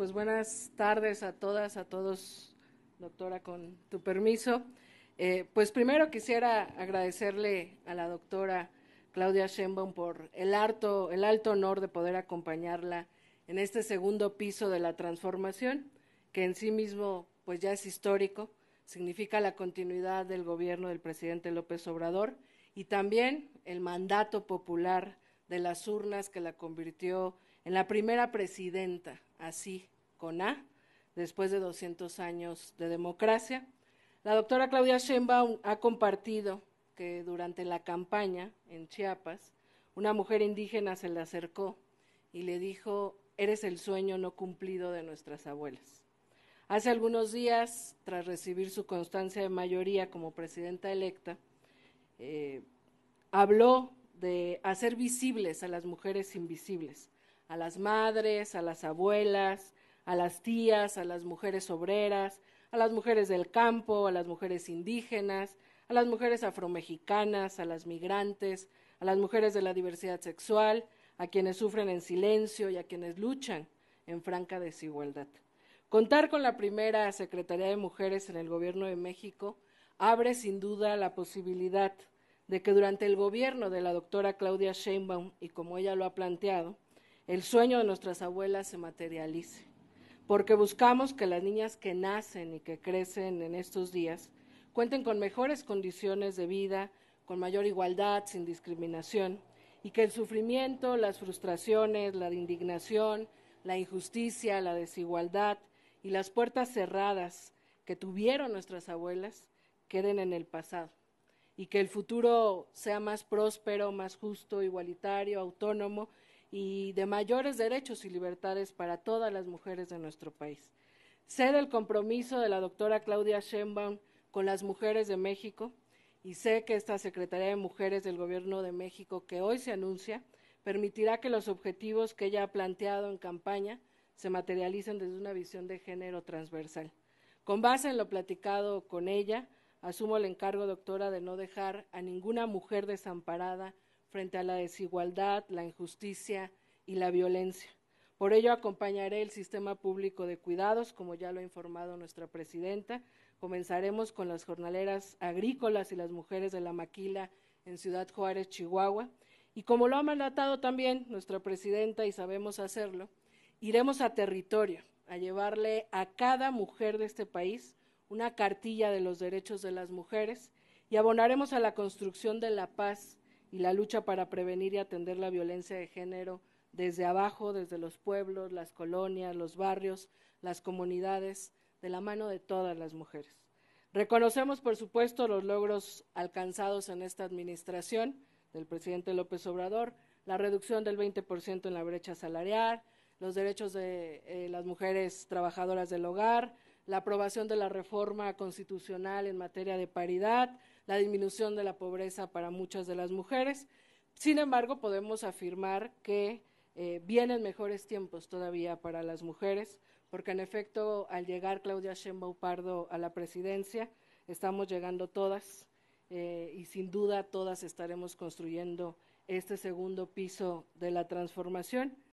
Pues buenas tardes a todas, a todos, doctora, con tu permiso. Eh, pues primero quisiera agradecerle a la doctora Claudia Sheinbaum por el alto, honor de poder acompañarla en este segundo piso de la transformación, que en sí mismo pues ya es histórico, significa la continuidad del gobierno del presidente López Obrador y también el mandato popular de las urnas que la convirtió en la primera presidenta, así, con A, después de 200 años de democracia. La doctora Claudia Sheinbaum ha compartido que durante la campaña en Chiapas, una mujer indígena se le acercó y le dijo, eres el sueño no cumplido de nuestras abuelas. Hace algunos días, tras recibir su constancia de mayoría como presidenta electa, eh, habló de hacer visibles a las mujeres invisibles a las madres, a las abuelas, a las tías, a las mujeres obreras, a las mujeres del campo, a las mujeres indígenas, a las mujeres afromexicanas, a las migrantes, a las mujeres de la diversidad sexual, a quienes sufren en silencio y a quienes luchan en franca desigualdad. Contar con la primera Secretaría de Mujeres en el Gobierno de México abre sin duda la posibilidad de que durante el gobierno de la doctora Claudia Sheinbaum, y como ella lo ha planteado, el sueño de nuestras abuelas se materialice, porque buscamos que las niñas que nacen y que crecen en estos días cuenten con mejores condiciones de vida, con mayor igualdad, sin discriminación, y que el sufrimiento, las frustraciones, la indignación, la injusticia, la desigualdad y las puertas cerradas que tuvieron nuestras abuelas queden en el pasado y que el futuro sea más próspero, más justo, igualitario, autónomo y de mayores derechos y libertades para todas las mujeres de nuestro país. Sé del compromiso de la doctora Claudia Sheinbaum con las mujeres de México y sé que esta Secretaría de Mujeres del Gobierno de México que hoy se anuncia permitirá que los objetivos que ella ha planteado en campaña se materialicen desde una visión de género transversal. Con base en lo platicado con ella, asumo el encargo, doctora, de no dejar a ninguna mujer desamparada frente a la desigualdad, la injusticia y la violencia. Por ello, acompañaré el sistema público de cuidados, como ya lo ha informado nuestra presidenta. Comenzaremos con las jornaleras agrícolas y las mujeres de la maquila en Ciudad Juárez, Chihuahua. Y como lo ha mandatado también nuestra presidenta y sabemos hacerlo, iremos a territorio a llevarle a cada mujer de este país una cartilla de los derechos de las mujeres y abonaremos a la construcción de la paz y la lucha para prevenir y atender la violencia de género desde abajo, desde los pueblos, las colonias, los barrios, las comunidades, de la mano de todas las mujeres. Reconocemos, por supuesto, los logros alcanzados en esta administración del presidente López Obrador, la reducción del 20% en la brecha salarial, los derechos de eh, las mujeres trabajadoras del hogar, la aprobación de la reforma constitucional en materia de paridad, la disminución de la pobreza para muchas de las mujeres. Sin embargo, podemos afirmar que eh, vienen mejores tiempos todavía para las mujeres, porque en efecto, al llegar Claudia Sheinbaum Pardo a la presidencia, estamos llegando todas eh, y sin duda todas estaremos construyendo este segundo piso de la transformación.